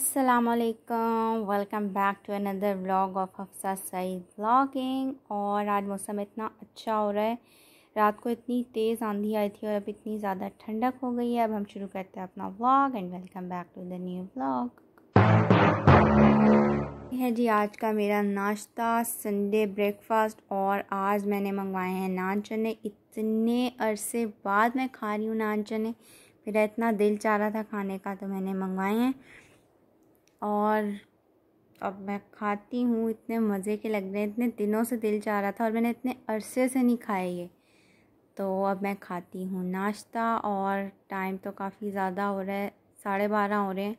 असलकम welcome back to another vlog of Afsa Saeed vlogging और आज मौसम इतना अच्छा हो रहा है रात को इतनी तेज़ आंधी आई थी और अब इतनी ज़्यादा ठंडक हो गई है अब हम शुरू करते हैं अपना vlog and welcome back to the new vlog है जी आज का मेरा नाश्ता संडे ब्रेकफास्ट और आज मैंने मंगवाए हैं नान चने इतने अरसे बाद मैं खा रही हूँ नान चने मेरा इतना दिल चाह रहा था खाने का तो मैंने मंगवाए हैं और अब मैं खाती हूँ इतने मज़े के लग रहे हैं इतने दिनों से दिल चाह रहा था और मैंने इतने अरसे से नहीं खाए ये तो अब मैं खाती हूँ नाश्ता और टाइम तो काफ़ी ज़्यादा हो रहा है साढ़े बारह हो रहे हैं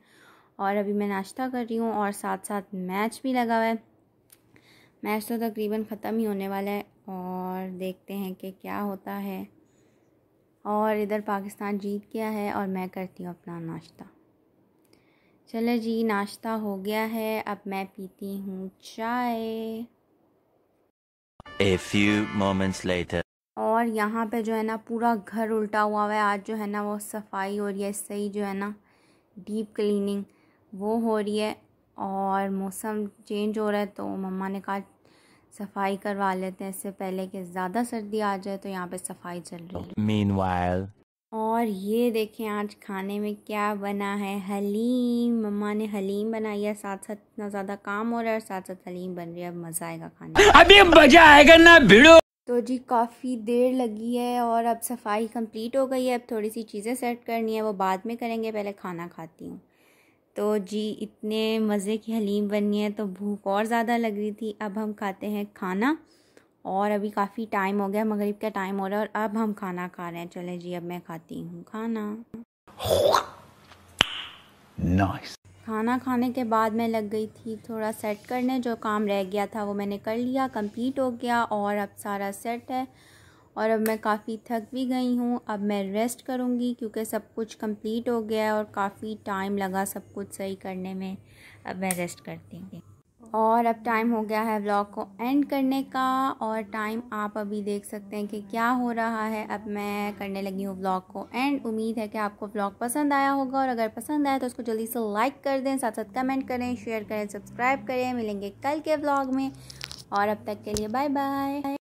और अभी मैं नाश्ता कर रही हूँ और साथ साथ मैच भी लगा हुआ है मैच तो तकरीबन ख़त्म ही होने वाला है और देखते हैं कि क्या होता है और इधर पाकिस्तान जीत गया है और मैं करती हूँ अपना नाश्ता चलो जी नाश्ता हो गया है अब मैं पीती हूँ चाय A few moments later. और यहाँ पे जो है ना पूरा घर उल्टा हुआ हुआ है आज जो है ना वो सफाई हो रही है सही जो है ना डीप क्लीनिंग वो हो रही है और मौसम चेंज हो रहा है तो मम्मा ने कहा सफाई करवा लेते हैं इससे पहले कि ज़्यादा सर्दी आ जाए तो यहाँ पे सफाई चल रही है और ये देखें आज खाने में क्या बना है हलीम मम्मा ने हलीम बनाई है साथ साथ इतना ज़्यादा काम हो रहा है और साथ साथ हलीम बन रही है अब मज़ा आएगा खाने अभी मज़ा आएगा ना भिड़ो तो जी काफ़ी देर लगी है और अब सफाई कंप्लीट हो गई है अब थोड़ी सी चीज़ें सेट करनी है वो बाद में करेंगे पहले खाना खाती हूँ तो जी इतने मज़े की हलीम बननी है तो भूख और ज़्यादा लग रही थी अब हम खाते हैं खाना और अभी काफ़ी टाइम हो गया मगरिब का टाइम हो रहा है और अब हम खाना खा रहे हैं चले जी अब मैं खाती हूँ खाना नाइस खाना खाने के बाद मैं लग गई थी थोड़ा सेट करने जो काम रह गया था वो मैंने कर लिया कंप्लीट हो गया और अब सारा सेट है और अब मैं काफ़ी थक भी गई हूँ अब मैं रेस्ट करूँगी क्योंकि सब कुछ कंप्लीट हो गया है और काफ़ी टाइम लगा सब कुछ सही करने में अब मैं रेस्ट करती हूँ और अब टाइम हो गया है व्लॉग को एंड करने का और टाइम आप अभी देख सकते हैं कि क्या हो रहा है अब मैं करने लगी हूँ व्लॉग को एंड उम्मीद है कि आपको व्लॉग पसंद आया होगा और अगर पसंद आया तो उसको जल्दी से लाइक कर दें साथ साथ कमेंट करें शेयर करें सब्सक्राइब करें मिलेंगे कल के व्लॉग में और अब तक के लिए बाय बाय